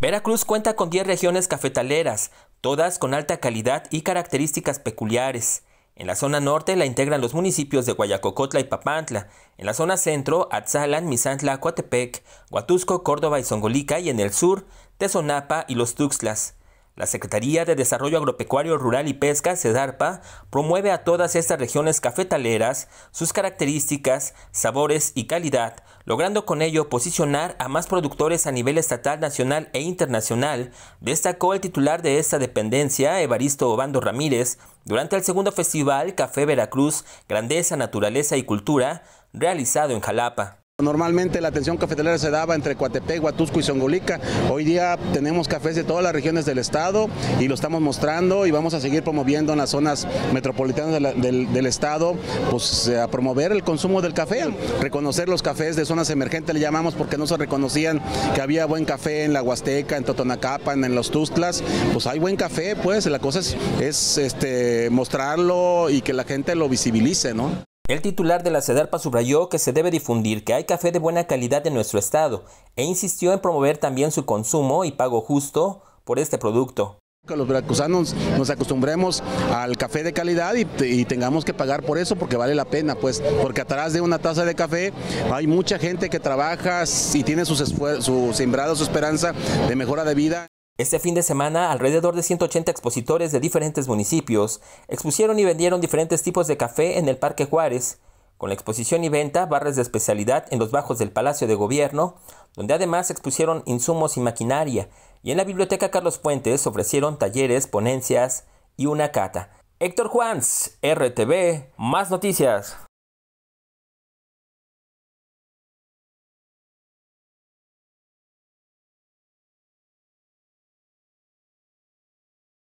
Veracruz cuenta con 10 regiones cafetaleras, todas con alta calidad y características peculiares. En la zona norte la integran los municipios de Guayacocotla y Papantla, en la zona centro Atzalan, Misantla, Coatepec, Huatusco, Córdoba y Zongolica y en el sur Tezonapa y los Tuxtlas. La Secretaría de Desarrollo Agropecuario Rural y Pesca, CEDARPA, promueve a todas estas regiones cafetaleras sus características, sabores y calidad logrando con ello posicionar a más productores a nivel estatal, nacional e internacional, destacó el titular de esta dependencia, Evaristo Obando Ramírez, durante el segundo festival Café Veracruz Grandeza, Naturaleza y Cultura, realizado en Jalapa. Normalmente la atención cafetalera se daba entre Coatepec, Huatusco y Zongolica. Hoy día tenemos cafés de todas las regiones del estado y lo estamos mostrando y vamos a seguir promoviendo en las zonas metropolitanas del, estado pues, eh, a promover el consumo del café, reconocer los cafés de zonas emergentes, le llamamos porque no se reconocían que había buen café en la Huasteca, en Totonacapan, en los Tustlas. Pues hay buen café, pues la cosa es, es este, mostrarlo y que la gente lo visibilice, ¿no? El titular de la CEDARPA subrayó que se debe difundir que hay café de buena calidad en nuestro estado e insistió en promover también su consumo y pago justo por este producto que los veracruzanos nos acostumbremos al café de calidad y, tengamos que pagar por eso porque vale la pena, pues, porque atrás de una taza de café hay mucha gente que trabaja y tiene sus su sembrado, su esperanza de mejora de vida. Este fin de semana, alrededor de 180 expositores de diferentes municipios expusieron y vendieron diferentes tipos de café en el Parque Juárez, con la exposición y venta barras de especialidad en los bajos del Palacio de Gobierno, donde además expusieron insumos y maquinaria, y en la Biblioteca Carlos Puentes ofrecieron talleres, ponencias y una cata. Héctor Juans, RTV, más noticias.